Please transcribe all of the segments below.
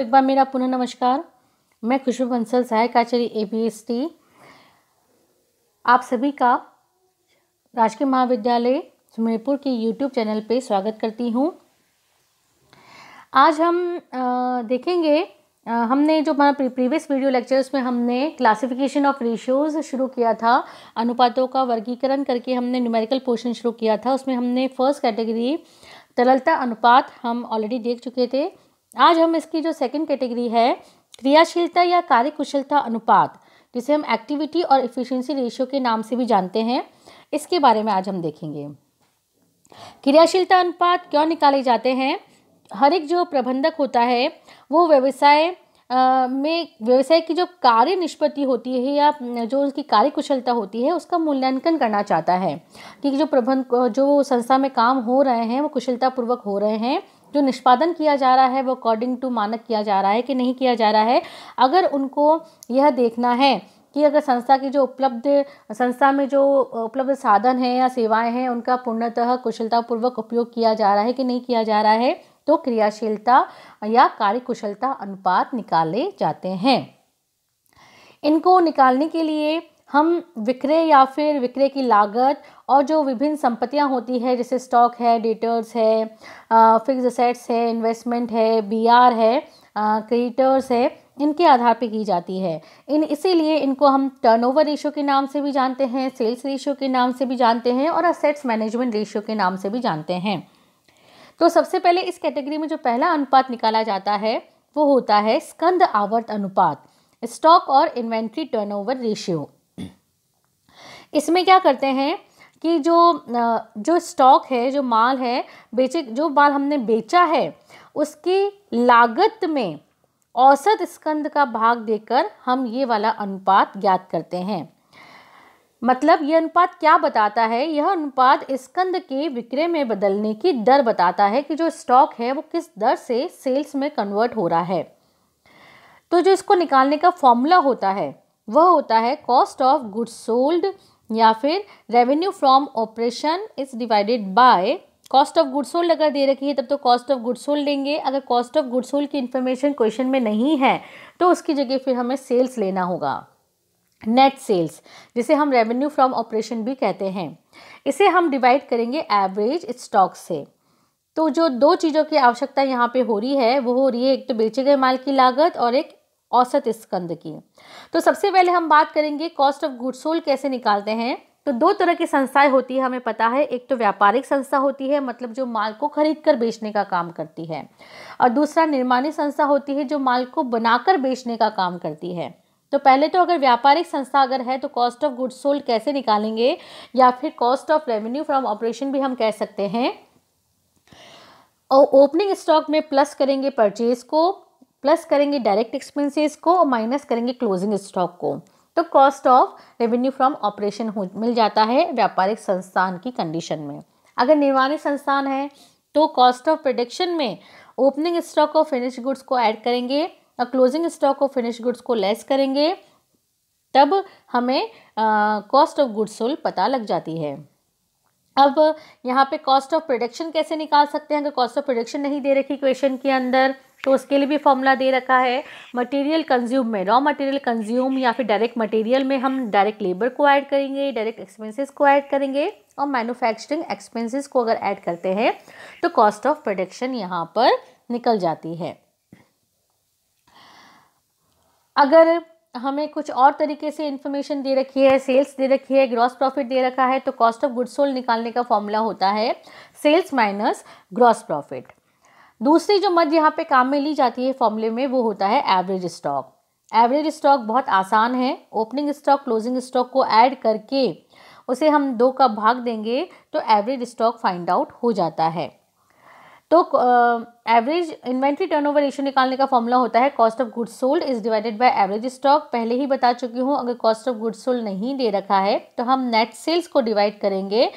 एक बार मेरा पुनः नमस्कार मैं खुशबू बंसल सहायक आचार्य ए बी एस टी आप सभी का राजकीय महाविद्यालय सुमेरपुर के यूट्यूब चैनल पे स्वागत करती हूँ आज हम आ, देखेंगे आ, हमने जो हमारा प्रीवियस वीडियो लेक्चर्स में हमने क्लासिफिकेशन ऑफ रेशियोज शुरू किया था अनुपातों का वर्गीकरण करके हमने न्यूमेरिकल पोर्शन शुरू किया था उसमें हमने फर्स्ट कैटेगरी तरलता अनुपात हम ऑलरेडी देख चुके थे आज हम इसकी जो सेकंड कैटेगरी है क्रियाशीलता या कार्यकुशलता अनुपात जिसे हम एक्टिविटी और इफिशियंसी रेशियो के नाम से भी जानते हैं इसके बारे में आज हम देखेंगे क्रियाशीलता अनुपात क्यों निकाले जाते हैं हर एक जो प्रबंधक होता है वो व्यवसाय में व्यवसाय की जो कार्य निष्पत्ति होती है या जो उसकी कार्य कुशलता होती है उसका मूल्यांकन करना चाहता है कि जो प्रबंध जो संस्था में काम हो रहे हैं वो कुशलतापूर्वक हो रहे हैं जो निष्पादन किया जा रहा है वो अकॉर्डिंग टू मानक किया जा रहा है कि नहीं किया जा रहा है अगर उनको यह देखना है कि अगर संस्था की जो उपलब्ध संस्था में जो उपलब्ध साधन हैं या सेवाएं हैं उनका पूर्णतः कुशलतापूर्वक उपयोग किया जा रहा है कि नहीं किया जा रहा है तो क्रियाशीलता या कार्य कुशलता अनुपात निकाले जाते हैं इनको निकालने के लिए हम विक्रय या फिर विक्रय की लागत और जो विभिन्न संपत्तियां होती है जैसे स्टॉक है डेटर्स है फिक्स असेट्स है इन्वेस्टमेंट है बीआर है क्रेडिटर्स है इनके आधार पे की जाती है इन इसीलिए इनको हम टर्नओवर रेशियो के नाम से भी जानते हैं सेल्स रेशियो के नाम से भी जानते हैं और असेट्स मैनेजमेंट रेशियो के नाम से भी जानते हैं तो सबसे पहले इस कैटेगरी में जो पहला अनुपात निकाला जाता है वो होता है स्कंद आवर्त अनुपात स्टॉक और इन्वेंट्री टर्नओवर रेशियो इसमें क्या करते हैं कि जो जो स्टॉक है जो माल है बेचे जो माल हमने बेचा है उसकी लागत में औसत स्कंद का भाग देकर हम ये वाला अनुपात ज्ञात करते हैं मतलब ये अनुपात क्या बताता है यह अनुपात स्कंद के विक्रय में बदलने की दर बताता है कि जो स्टॉक है वो किस दर से सेल्स में कन्वर्ट हो रहा है तो जो इसको निकालने का फॉर्मूला होता है वह होता है कॉस्ट ऑफ गुड्स सोल्ड या फिर revenue from operation is divided by cost of good sold अगर दे रखी है तब तो कॉस्ट ऑफ गुड सोल्ड लेंगे अगर कॉस्ट ऑफ गुड सोल्ड की इन्फॉर्मेशन क्वेश्चन में नहीं है तो उसकी जगह फिर हमें सेल्स लेना होगा नेट सेल्स जिसे हम रेवेन्यू फ्रॉम ऑपरेशन भी कहते हैं इसे हम डिवाइड करेंगे एवरेज स्टॉक से तो जो दो चीज़ों की आवश्यकता यहाँ पे हो रही है वो हो रही है एक तो बेचे गए माल की लागत और एक औसत स्कंद की तो सबसे पहले हम बात करेंगे कॉस्ट ऑफ गुड सोल कैसे निकालते हैं तो दो तरह की संस्थाएं होती है हमें पता है एक तो व्यापारिक संस्था होती है मतलब जो माल को खरीद कर बेचने का काम करती है और दूसरा निर्माणी संस्था होती है जो माल को बनाकर बेचने का काम करती है तो पहले तो अगर व्यापारिक संस्था अगर है तो कॉस्ट ऑफ गुड्स सोल्ड कैसे निकालेंगे या फिर cost of revenue from operation भी हम कह सकते हैं और ओपनिंग स्टॉक में प्लस करेंगे परचेज को प्लस करेंगे डायरेक्ट एक्सपेंसेस को और माइनस करेंगे क्लोजिंग स्टॉक को तो cost of revenue from operation हो मिल जाता है व्यापारिक संस्थान की कंडीशन में अगर निर्माणी संस्थान है तो कॉस्ट ऑफ प्रोडक्शन में opening stock of finish goods को ऐड करेंगे और closing stock of finish goods को लेस करेंगे तब हमें कॉस्ट ऑफ गुड्स सोल पता लग जाती है अब यहाँ पे कॉस्ट ऑफ प्रोडक्शन कैसे निकाल सकते हैं अगर कॉस्ट ऑफ प्रोडक्शन नहीं दे रखी क्वेश्चन के अंदर तो उसके लिए भी फॉर्मूला दे रखा है मटेरियल कंज्यूम में रॉ मटेरियल कंज्यूम या फिर डायरेक्ट मटेरियल में हम डायरेक्ट लेबर को ऐड करेंगे डायरेक्ट एक्सपेंसेस को ऐड करेंगे और मैन्युफैक्चरिंग एक्सपेंसेस को अगर ऐड करते हैं तो कॉस्ट ऑफ प्रोडक्शन यहाँ पर निकल जाती है अगर हमें कुछ और तरीके से इन्फॉर्मेशन दे रखी है सेल्स दे रखी है ग्रॉस प्रॉफिट दे रखा है तो कॉस्ट ऑफ गुड सोल्ड निकालने का फॉर्मूला होता है सेल्स माइनस ग्रॉस प्रॉफिट दूसरी जो मद यहाँ पे काम में ली जाती है फॉर्मूले में वो होता है एवरेज स्टॉक एवरेज स्टॉक बहुत आसान है ओपनिंग स्टॉक क्लोजिंग स्टॉक को ऐड करके उसे हम दो का भाग देंगे तो एवरेज स्टॉक फाइंड आउट हो जाता है तो एवरेज इन्वेंट्री टर्नओवर रेशियो निकालने का फॉर्मूला होता है cost of goods sold is divided by average stock पहले ही बता चुकी हूँ अगर कॉस्ट ऑफ गुड्स सोल्ड नहीं दे रखा है तो हम नेट सेल्स को डिवाइड करेंगे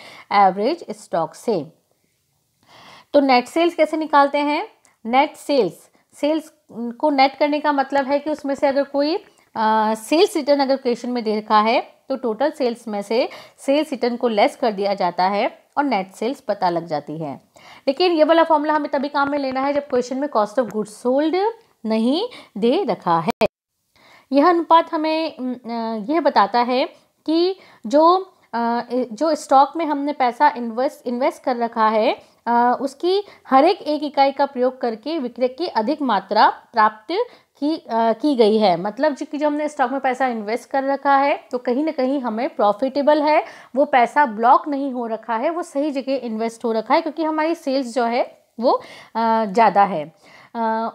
एवरेज स्टॉक से तो नेट सेल्स कैसे निकालते हैं नेट सेल्स सेल्स को नेट करने का मतलब है कि उसमें से अगर कोई सेल्स रिटर्न अगर क्वेश्चन में देखा है तो टोटल सेल्स में से सेल्स रिटर्न को लेस कर दिया जाता है और नेट सेल्स पता लग जाती है लेकिन ये वाला फॉर्मूला हमें तभी काम में लेना है जब क्वेश्चन में कॉस्ट ऑफ गुड्स सोल्ड नहीं दे रखा है यह अनुपात हमें यह बताता है कि जो जो स्टॉक में हमने पैसा इन्वेस्ट इन्वेस्ट कर रखा है उसकी हर एक एक इकाई का प्रयोग करके विक्रय की अधिक मात्रा प्राप्त की आ, की गई है मतलब जो कि जो हमने स्टॉक में पैसा इन्वेस्ट कर रखा है तो कहीं ना कहीं हमें प्रॉफिटेबल है वो पैसा ब्लॉक नहीं हो रखा है वो सही जगह इन्वेस्ट हो रखा है क्योंकि हमारी सेल्स जो है वो ज़्यादा है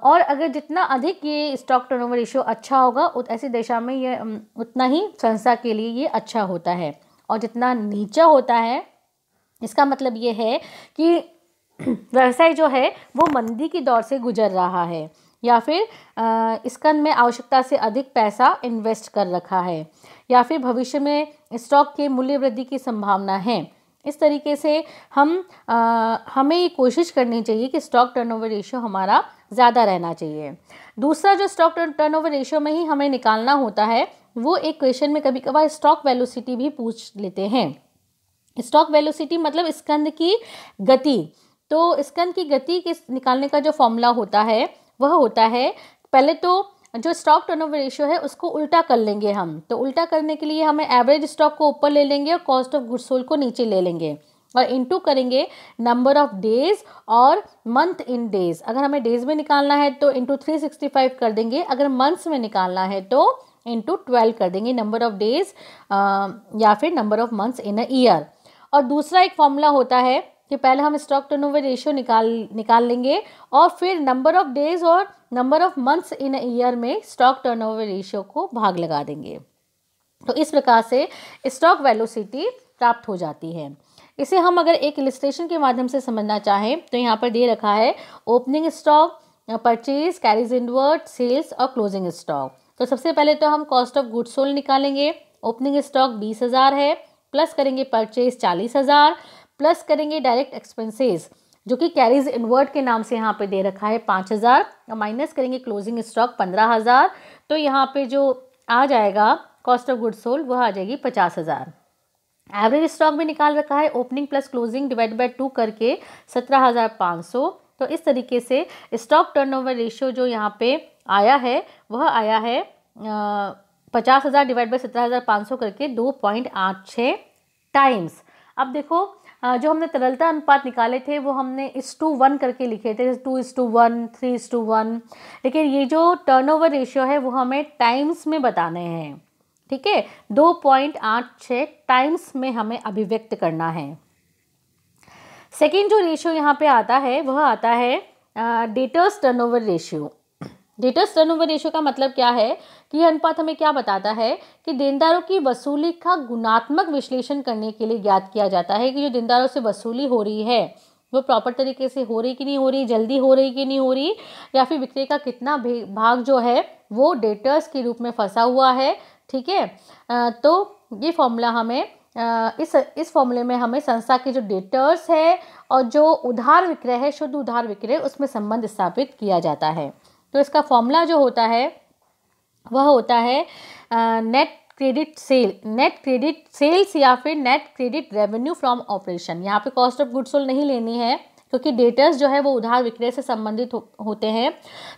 और अगर जितना अधिक ये स्टॉक टर्नओवर रेशियो अच्छा होगा उत ऐसी दिशा में ये उतना ही संस्था के लिए ये अच्छा होता है और जितना नीचा होता है इसका मतलब ये है कि व्यवसाय जो है वो मंदी की दौर से गुजर रहा है या फिर स्कंद में आवश्यकता से अधिक पैसा इन्वेस्ट कर रखा है या फिर भविष्य में स्टॉक के मूल्य वृद्धि की संभावना है इस तरीके से हम आ, हमें ये कोशिश करनी चाहिए कि स्टॉक टर्नओवर रेशियो हमारा ज़्यादा रहना चाहिए दूसरा जो स्टॉक टर्नओवर रेशियो में ही हमें निकालना होता है वो एक क्वेश्चन में कभी कभार स्टॉक वेलोसिटी भी पूछ लेते हैं स्टॉक वेलोसिटी मतलब स्कंद की गति तो स्कन की गति के निकालने का जो फॉर्मूला होता है वह होता है पहले तो जो स्टॉक टर्नओवर रेशियो है उसको उल्टा कर लेंगे हम तो उल्टा करने के लिए हमें एवरेज स्टॉक को ऊपर ले लेंगे और कॉस्ट ऑफ गुड सोल्ड को नीचे ले लेंगे और इनटू करेंगे नंबर ऑफ डेज और मंथ इन डेज अगर हमें डेज में निकालना है तो इनटू 365 कर देंगे अगर मंथ्स में निकालना है तो इंटू ट्वेल्व कर देंगे नंबर ऑफ डेज या फिर number of months in a year और दूसरा एक फॉर्मूला होता है कि पहले हम स्टॉक टर्नओवर रेशियो निकाल निकाल लेंगे और फिर नंबर ऑफ डेज और number of months in year में स्टॉक टर्नओवर रेशियो को भाग लगा देंगे तो इस प्रकार से स्टॉक वेलोसिटी प्राप्त हो जाती है इसे हम अगर एक इलिस्ट्रेशन के माध्यम से समझना चाहें तो यहाँ पर दे रखा है opening stock purchase carriage inward sales और क्लोजिंग स्टॉक तो सबसे पहले तो हम कॉस्ट ऑफ गुड्स सोल्ड निकालेंगे ओपनिंग स्टॉक बीस हज़ार है प्लस करेंगे परचेज चालीस हज़ार प्लस करेंगे डायरेक्ट एक्सपेंसेस जो कि कैरीज इनवर्ट के नाम से यहाँ पे दे रखा है पाँच हज़ार माइनस करेंगे क्लोजिंग स्टॉक पंद्रह हज़ार तो यहाँ पे जो आ जाएगा कॉस्ट ऑफ गुड सोल्ड वह आ जाएगी पचास हज़ार एवरेज स्टॉक भी निकाल रखा है opening plus closing divide by two करके सत्रह हज़ार पाँच सौ तो इस तरीके से स्टॉक ओवर रेशियो जो यहाँ पर आया है वह आया है पचास हज़ार डिवाइड बाई सत्रह हज़ार पाँच सौ करके दो पॉइंट आठ छः टाइम्स अब देखो जो हमने तरलता अनुपात निकाले थे वो हमने इस टू वन करके लिखे थे two is to one three is to one लेकिन ये जो टर्नओवर रेशियो है वो हमें टाइम्स में बताने हैं ठीक है दो पॉइंट आठ छः टाइम्स में हमें अभिव्यक्त करना है सेकेंड जो रेशियो यहाँ पे आता है वह आता है debtors turnover ratio debtors turnover ratio का मतलब क्या है कि यह अनुपात हमें क्या बताता है कि देनदारों की वसूली का गुणात्मक विश्लेषण करने के लिए ज्ञात किया जाता है कि जो देनदारों से वसूली हो रही है वो प्रॉपर तरीके से हो रही कि नहीं हो रही जल्दी हो रही कि नहीं हो रही या फिर विक्रय का कितना भाग जो है वो डेटर्स के रूप में फंसा हुआ है ठीक है तो ये फॉर्मूला हमें इस इस फॉर्मूले में हमें संस्था के जो डेटर्स है और जो उधार विक्रय है शुद्ध उधार विक्रय उसमें संबंध स्थापित किया जाता है तो इसका फॉर्मूला जो होता है वह होता है net credit sale net credit sales या फिर net credit revenue from operation यहाँ पे कॉस्ट ऑफ गुड सोल नहीं लेनी है क्योंकि डेटर्स जो है वो उधार विक्रय से संबंधित हो, होते हैं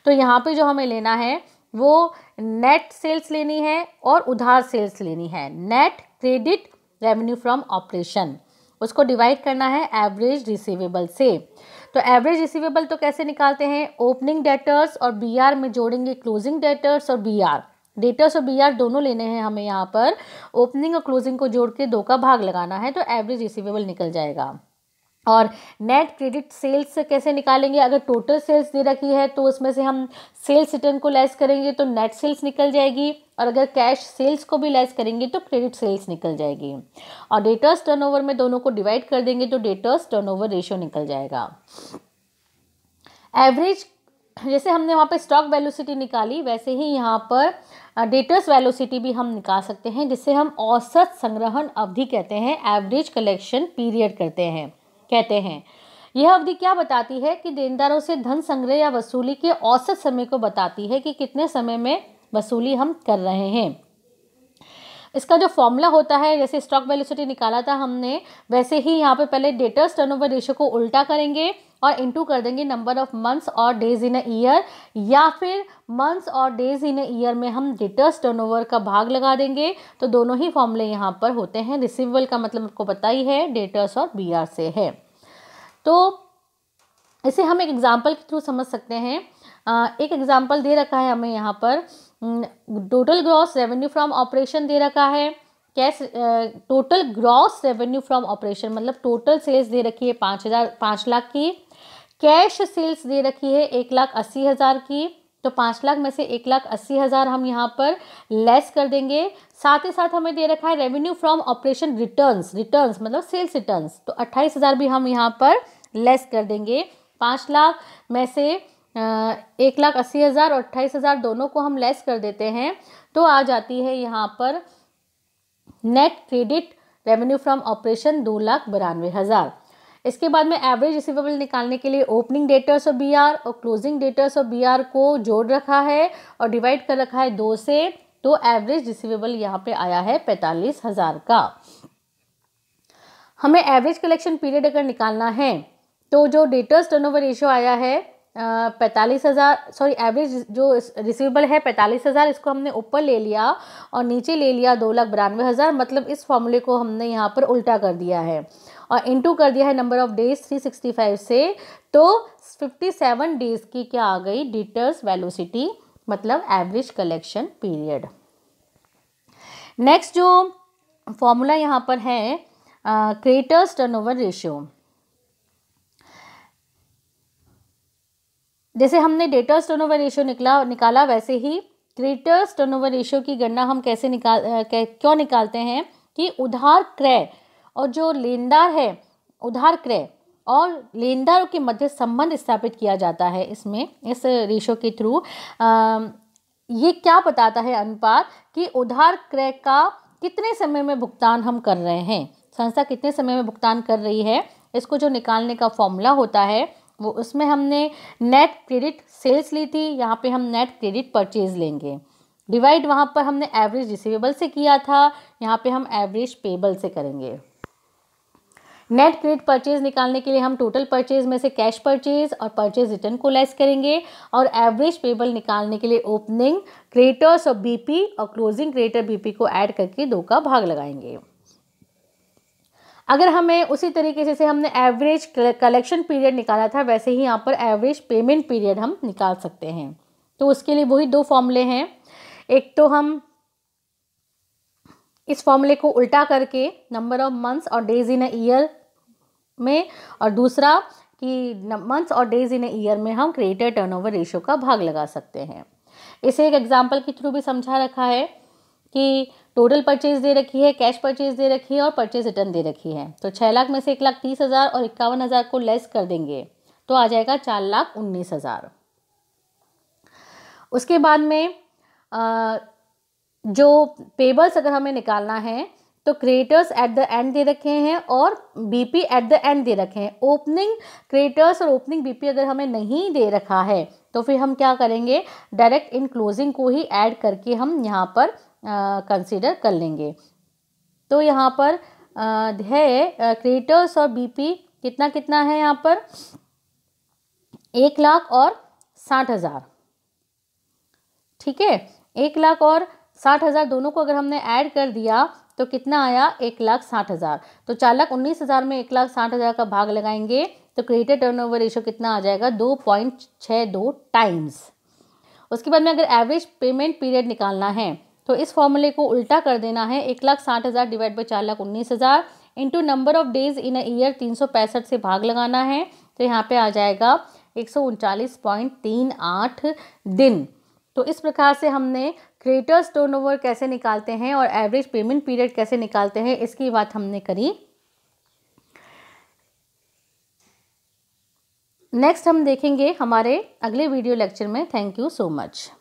तो यहाँ पे जो हमें लेना है वो नेट सेल्स लेनी है और उधार सेल्स लेनी है net credit revenue from operation उसको डिवाइड करना है एवरेज रिसीवेबल से तो एवरेज रिसिवेबल तो कैसे निकालते हैं ओपनिंग डेटर्स और बी आर में जोड़ेंगे क्लोजिंग डेटर्स और बी आर डेटर्स और बी आर दोनों लेने हैं हमें यहाँ पर ओपनिंग और क्लोजिंग को जोड़ के दो का भाग लगाना है तो एवरेज रिसिवेबल निकल जाएगा और नेट क्रेडिट सेल्स कैसे निकालेंगे अगर टोटल सेल्स दे रखी है तो उसमें से हम सेल्स रिटर्न को लेस करेंगे तो नेट सेल्स निकल जाएगी और अगर कैश सेल्स को भी लेस करेंगे तो क्रेडिट सेल्स निकल जाएगी और डेटर्स टर्नओवर में दोनों को डिवाइड कर देंगे तो डेटर्स टर्नओवर रेशियो निकल जाएगा एवरेज जैसे हमने वहाँ पे स्टॉक वेलोसिटी निकाली वैसे ही यहाँ पर डेटर्स वेलोसिटी भी हम निकाल सकते हैं जिससे हम औसत संग्रहण अवधि कहते हैं एवरेज कलेक्शन पीरियड कहते हैं कहते हैं यह अवधि क्या बताती है कि देनदारों से धन संग्रह या वसूली के औसत समय को बताती है कि कितने समय में वसूली हम कर रहे हैं इसका जो फॉर्मूला होता है जैसे स्टॉक वेलोसिटी निकाला था हमने वैसे ही यहाँ पे पहले डेटर्स टर्नओवर रेशियो को उल्टा करेंगे और इंटू कर देंगे नंबर ऑफ मंथ्स और डेज इन अ ईयर या फिर मंथ्स और डेज इन अ ईयर में हम डेटर्स टर्नओवर का भाग लगा देंगे तो दोनों ही फॉर्मूले यहाँ पर होते हैं रिसिवेबल का मतलब आपको पता ही है डेटर्स और बी से है तो इसे हम एक एग्जाम्पल के थ्रू समझ सकते हैं एक एग्जाम्पल दे रखा है हमें यहाँ पर total gross revenue from operation दे रखा है cash total gross revenue from operation मतलब टोटल सेल्स दे रखी है पाँच हज़ार पाँच लाख की कैश सेल्स दे रखी है एक लाख अस्सी हज़ार की तो पाँच लाख में से एक लाख अस्सी हज़ार हम यहाँ पर लेस कर देंगे साथ ही साथ हमें दे रखा है revenue from operation returns returns मतलब सेल्स रिटर्न्स तो अट्ठाईस हज़ार भी हम यहाँ पर लेस कर देंगे पाँच लाख में से एक लाख अस्सी हज़ार और अट्ठाईस हज़ार दोनों को हम लेस कर देते हैं तो आ जाती है यहाँ पर net credit revenue from operation दो लाख बिरानवे हज़ार इसके बाद में एवरेज रिसिवेबल निकालने के लिए opening debtors of B R और closing debtors of B R को जोड़ रखा है और डिवाइड कर रखा है दो से तो एवरेज रिसिवेबल यहाँ पे आया है पैंतालीस हज़ार का हमें एवरेज कलेक्शन पीरियड अगर निकालना है तो जो डेटर्स टर्नओवर रेशियो आया है पैंतालीस हज़ार सॉरी एवरेज जो रिसीवेबल है पैंतालीस हज़ार इसको हमने ऊपर ले लिया और नीचे ले लिया दो लाख बिरानवे हज़ार मतलब इस फॉर्मूले को हमने यहाँ पर उल्टा कर दिया है और इंटू कर दिया है number of days three sixty five से तो फिफ्टी सेवन डेज की क्या आ गई डिटर्स वेलोसिटी मतलब एवरेज कलेक्शन पीरियड नेक्स्ट जो फॉर्मूला यहाँ पर है क्रेटर्स ओवर रेशियो जैसे हमने डेटर्स टर्न ओवर रेशियो निकला निकाला वैसे ही क्रेडिटर्स ओवर रेशियो की गणना हम कैसे निकाल कै क्यों निकालते हैं कि उधार क्रय और जो लेनदार है उधार क्रय और लेनदारों के मध्य संबंध स्थापित किया जाता है इसमें इस रेशो के थ्रू ये क्या बताता है अनुपात कि उधार क्रय का कितने समय में भुगतान हम कर रहे हैं संस्था कितने समय में भुगतान कर रही है इसको जो निकालने का फॉर्मूला होता है वो उसमें हमने नेट क्रेडिट सेल्स ली थी यहाँ पे हम नेट क्रेडिट परचेज लेंगे डिवाइड वहाँ पर हमने एवरेज रिसिवेबल से किया था यहाँ पे हम एवरेज पेबल से करेंगे नेट क्रेडिट परचेज निकालने के लिए हम टोटल परचेज में से कैश परचेज और परचेज रिटर्न को लेस करेंगे और एवरेज पेबल निकालने के लिए ओपनिंग क्रेटर्स और बीपी और क्लोजिंग क्रेटर बीपी को ऐड करके दो का भाग लगाएंगे अगर हमें उसी तरीके से, हमने एवरेज कलेक्शन पीरियड निकाला था वैसे ही यहाँ पर एवरेज पेमेंट पीरियड हम निकाल सकते हैं तो उसके लिए वही दो फॉर्मूले हैं एक तो हम इस फॉर्मूले को उल्टा करके नंबर ऑफ मंथ्स और डेज इन अ ईयर में और दूसरा कि मंथ्स और डेज इन ईयर में हम क्रिएटर टर्नओवर रेशियो का भाग लगा सकते हैं इसे एक एग्जाम्पल के थ्रू भी समझा रखा है कि टोटल परचेज दे रखी है कैश परचेज दे रखी है और परचेज रिटर्न दे रखी है तो छः लाख में से एक लाख तीस हज़ार और इक्यावन हज़ार को लेस कर देंगे तो आ जाएगा चार लाख उन्नीस हज़ार उसके बाद में जो पेबल्स अगर हमें निकालना है तो क्रिएटर्स एट द एंड दे रखे हैं और बीपी एट द एंड दे रखे हैं ओपनिंग क्रिएटर्स और ओपनिंग बीपी अगर हमें नहीं दे रखा है तो फिर हम क्या करेंगे डायरेक्ट इन क्लोजिंग को ही ऐड करके हम यहाँ पर कंसिडर कर लेंगे तो यहाँ पर है क्रेडिटर्स और बीपी कितना कितना है यहाँ पर एक लाख और साठ हज़ार ठीक है एक लाख और साठ हज़ार दोनों को अगर हमने ऐड कर दिया तो कितना आया एक लाख साठ हज़ार तो चालक उन्नीस हज़ार में एक लाख साठ हज़ार का भाग लगाएंगे तो क्रेडिटर ओवर रेशो कितना आ जाएगा दो पॉइंट छः दो टाइम्स उसके बाद में अगर एवरेज पेमेंट पीरियड निकालना है तो इस फॉर्मूले को उल्टा कर देना है एक लाख साठ हज़ार डिवाइड बाई चार लाख उन्नीस हज़ार into number of days in a year तीन सौ पैंसठ से भाग लगाना है तो यहाँ पे आ जाएगा एक सौ उनचालीस पॉइंट तीन आठ दिन तो इस प्रकार से हमने क्रिएटर्स टर्न कैसे निकालते हैं और एवरेज पेमेंट पीरियड कैसे निकालते हैं इसकी बात हमने करी नेक्स्ट हम देखेंगे हमारे अगले वीडियो लेक्चर में थैंक यू सो मच